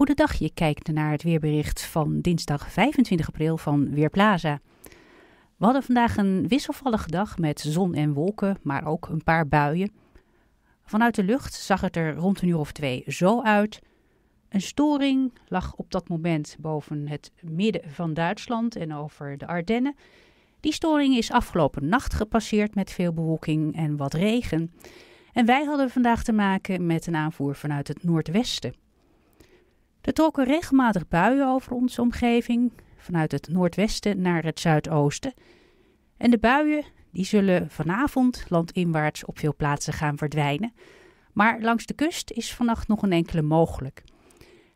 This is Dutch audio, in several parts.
Goedendag, je kijkt naar het weerbericht van dinsdag 25 april van Weerplaza. We hadden vandaag een wisselvallige dag met zon en wolken, maar ook een paar buien. Vanuit de lucht zag het er rond een uur of twee zo uit. Een storing lag op dat moment boven het midden van Duitsland en over de Ardennen. Die storing is afgelopen nacht gepasseerd met veel bewolking en wat regen. En wij hadden vandaag te maken met een aanvoer vanuit het noordwesten. Er trokken regelmatig buien over onze omgeving, vanuit het noordwesten naar het zuidoosten. En de buien die zullen vanavond landinwaarts op veel plaatsen gaan verdwijnen. Maar langs de kust is vannacht nog een enkele mogelijk.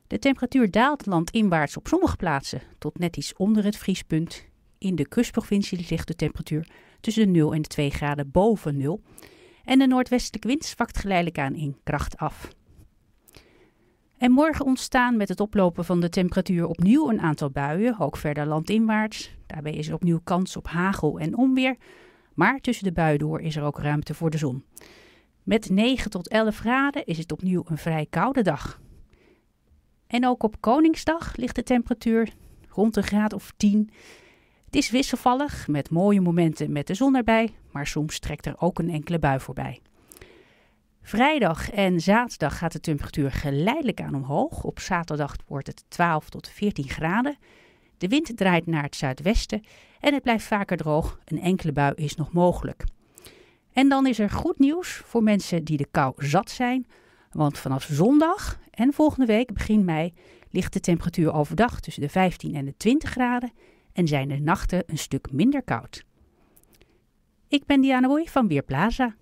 De temperatuur daalt landinwaarts op sommige plaatsen tot net iets onder het vriespunt. In de kustprovincie ligt de temperatuur tussen de 0 en de 2 graden boven 0, En de noordwestelijke wind zwakt geleidelijk aan in kracht af. En morgen ontstaan met het oplopen van de temperatuur opnieuw een aantal buien, ook verder landinwaarts. Daarbij is er opnieuw kans op hagel en onweer. Maar tussen de buien door is er ook ruimte voor de zon. Met 9 tot 11 graden is het opnieuw een vrij koude dag. En ook op Koningsdag ligt de temperatuur rond een graad of 10. Het is wisselvallig, met mooie momenten met de zon erbij, maar soms trekt er ook een enkele bui voorbij. Vrijdag en zaterdag gaat de temperatuur geleidelijk aan omhoog. Op zaterdag wordt het 12 tot 14 graden. De wind draait naar het zuidwesten en het blijft vaker droog. Een enkele bui is nog mogelijk. En dan is er goed nieuws voor mensen die de kou zat zijn. Want vanaf zondag en volgende week, begin mei, ligt de temperatuur overdag tussen de 15 en de 20 graden en zijn de nachten een stuk minder koud. Ik ben Diana Boy van Weerplaza.